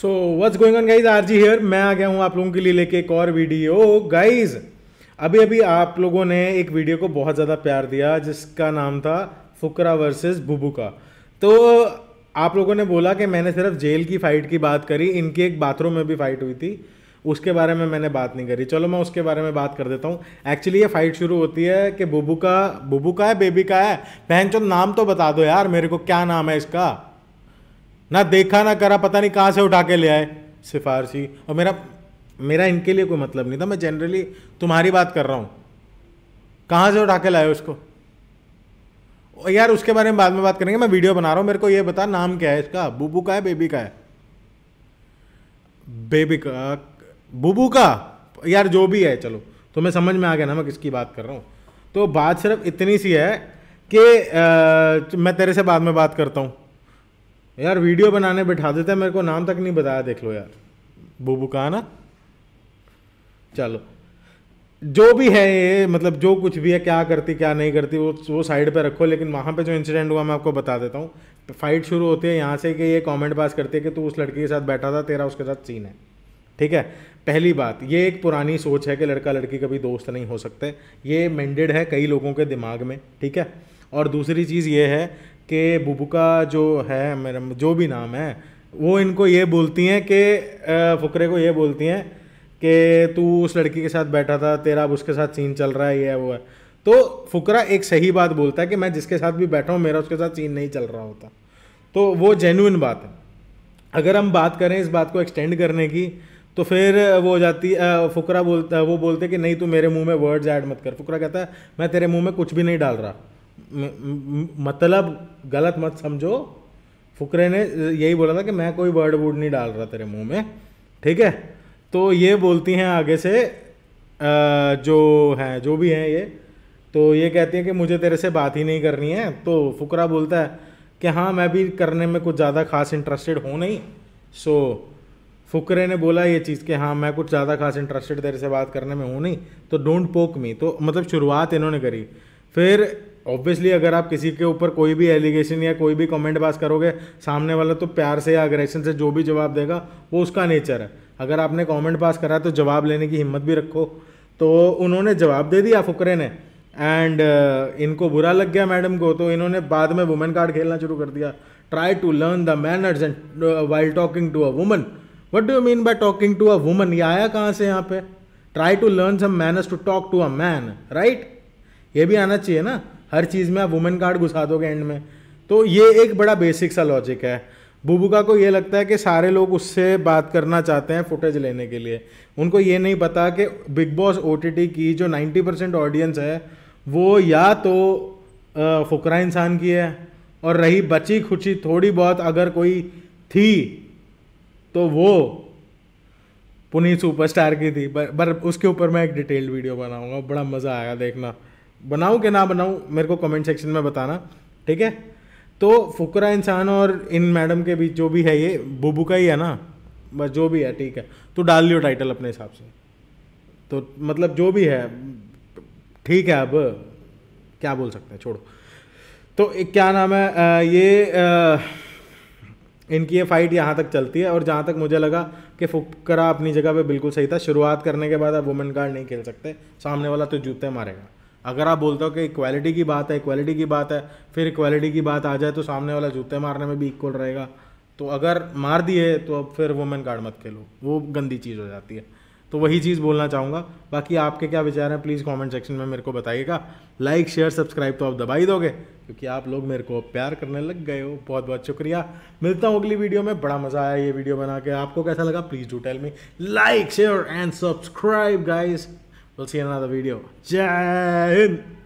So what's going on guys R G here मैं आ गया हूँ आप लोगों के लिए लेके एक और वीडियो गाइज अभी अभी आप लोगों ने एक वीडियो को बहुत ज़्यादा प्यार दिया जिसका नाम था फुकरा वर्सेस बुबू का तो आप लोगों ने बोला कि मैंने सिर्फ जेल की फ़ाइट की बात करी इनकी एक बाथरूम में भी फ़ाइट हुई थी उसके बारे में मैंने बात नहीं करी चलो मैं उसके बारे में बात कर देता हूँ एक्चुअली ये फाइट शुरू होती है कि बुबू का बुबू का है बेबी का है बहन नाम तो बता दो यार मेरे को क्या नाम है इसका ना देखा ना करा पता नहीं कहाँ से उठा के ले आए सिफारसी और मेरा मेरा इनके लिए कोई मतलब नहीं था मैं जनरली तुम्हारी बात कर रहा हूँ कहाँ से उठा के लाए उसको यार उसके बारे में बाद में बात करेंगे मैं वीडियो बना रहा हूँ मेरे को ये बता नाम क्या है इसका बूबू का है बेबी का है बेबी का बुबू का यार जो भी है चलो तो मैं समझ में आ गया ना मैं किसकी बात कर रहा हूँ तो बात सिर्फ इतनी सी है कि मैं तेरे से बाद में बात करता हूँ यार वीडियो बनाने बैठा देते हैं मेरे को नाम तक नहीं बताया देख लो यार बुबू कहा ना चलो जो भी है ये मतलब जो कुछ भी है क्या करती क्या नहीं करती वो वो साइड पे रखो लेकिन वहाँ पे जो इंसिडेंट हुआ मैं आपको बता देता हूँ फाइट शुरू होती है यहाँ से कि ये कमेंट पास करती है कि तू उस लड़की के साथ बैठा था तेरा उसके साथ सीन है ठीक है पहली बात ये एक पुरानी सोच है कि लड़का लड़की कभी दोस्त नहीं हो सकते ये मेंडेड है कई लोगों के दिमाग में ठीक है और दूसरी चीज़ ये है कि बुबुका जो है मेरा जो भी नाम है वो इनको ये बोलती हैं कि फुकरे को ये बोलती हैं कि तू उस लड़की के साथ बैठा था तेरा अब उसके साथ सीन चल रहा है ये है वो है तो फुकरा एक सही बात बोलता है कि मैं जिसके साथ भी बैठा हूँ मेरा उसके साथ सीन नहीं चल रहा होता तो वो जेन्यून बात है अगर हम बात करें इस बात को एक्सटेंड करने की तो फिर वो हो जाती फुकरा बोलता वो बोलते कि नहीं तू मेरे मुंह में वर्ड्स ऐड मत कर फुकरा कहता है मैं तेरे मुंह में कुछ भी नहीं डाल रहा मतलब गलत मत समझो फुकरे ने यही बोला था कि मैं कोई वर्ड वूड नहीं डाल रहा तेरे मुंह में ठीक है तो ये बोलती हैं आगे से जो हैं जो भी हैं ये तो ये कहती हैं कि मुझे तेरे से बात ही नहीं करनी है तो फुकरा बोलता है कि हाँ मैं भी करने में कुछ ज़्यादा खास इंटरेस्टेड हूँ नहीं सो फुकरे ने बोला ये चीज़ कि हाँ मैं कुछ ज़्यादा खास इंटरेस्टेड तेरे से बात करने में हूँ नहीं तो डोंट पोक मी तो मतलब शुरुआत इन्होंने करी फिर ऑब्वियसली अगर आप किसी के ऊपर कोई भी एलिगेशन या कोई भी कमेंट पास करोगे सामने वाला तो प्यार से या अग्रेशन से जो भी जवाब देगा वो उसका नेचर है अगर आपने कमेंट पास करा तो जवाब लेने की हिम्मत भी रखो तो उन्होंने जवाब दे दिया फुकरे ने एंड uh, इनको बुरा लग गया मैडम को तो इन्होंने बाद में वुमेन कार्ड खेलना शुरू कर दिया try to learn the manners and while talking to a woman what do you mean by talking to a woman ये आया कहाँ से यहाँ पे try to learn some manners to talk to a man right ये भी आना चाहिए ना हर चीज़ में आप वुमेन कार्ड घुसा दोगे एंड में तो ये एक बड़ा बेसिक सा लॉजिक है बुबुका को ये लगता है कि सारे लोग उससे बात करना चाहते हैं फुटेज लेने के लिए उनको ये नहीं पता कि बिग बॉस ओ की जो 90 परसेंट ऑडियंस है वो या तो फुकरा इंसान की है और रही बची खुची थोड़ी बहुत अगर कोई थी तो वो पुनी सुपरस्टार की थी पर, उसके ऊपर मैं एक डिटेल्ड वीडियो बनाऊंगा बड़ा मज़ा आया देखना बनाऊँ कि ना बनाऊँ मेरे को कमेंट सेक्शन में बताना ठीक है तो फुकरा इंसान और इन मैडम के बीच जो भी है ये बुबू का ही है ना बस जो भी है ठीक है तो डाल लियो टाइटल अपने हिसाब से तो मतलब जो भी है ठीक है अब क्या बोल सकते हैं छोड़ो तो क्या नाम है आ, ये आ, इनकी ये फाइट यहाँ तक चलती है और जहाँ तक मुझे लगा कि फुकरा अपनी जगह पे बिल्कुल सही था शुरुआत करने के बाद आप वुमेन कार्ड नहीं खेल सकते सामने वाला तो जूते मारेगा अगर आप बोलते हो कि इक्वालिटी की बात है इक्वालिटी की बात है फिर इक्वालिटी की बात आ जाए तो सामने वाला जूते मारने में भी इक्वल रहेगा तो अगर मार दिए तो अब फिर वुमेन कार्ड मत खेलो वो गंदी चीज़ हो जाती है तो वही चीज़ बोलना चाहूँगा बाकी आपके क्या विचार हैं प्लीज़ कमेंट सेक्शन में मेरे को बताइएगा लाइक शेयर सब्सक्राइब तो आप दबा ही दोगे क्योंकि आप लोग मेरे को प्यार करने लग गए हो बहुत बहुत शुक्रिया मिलता हूँ अगली वीडियो में बड़ा मज़ा आया ये वीडियो बना के आपको कैसा लगा please do tell me like share and subscribe guys We'll see you in another video. Jai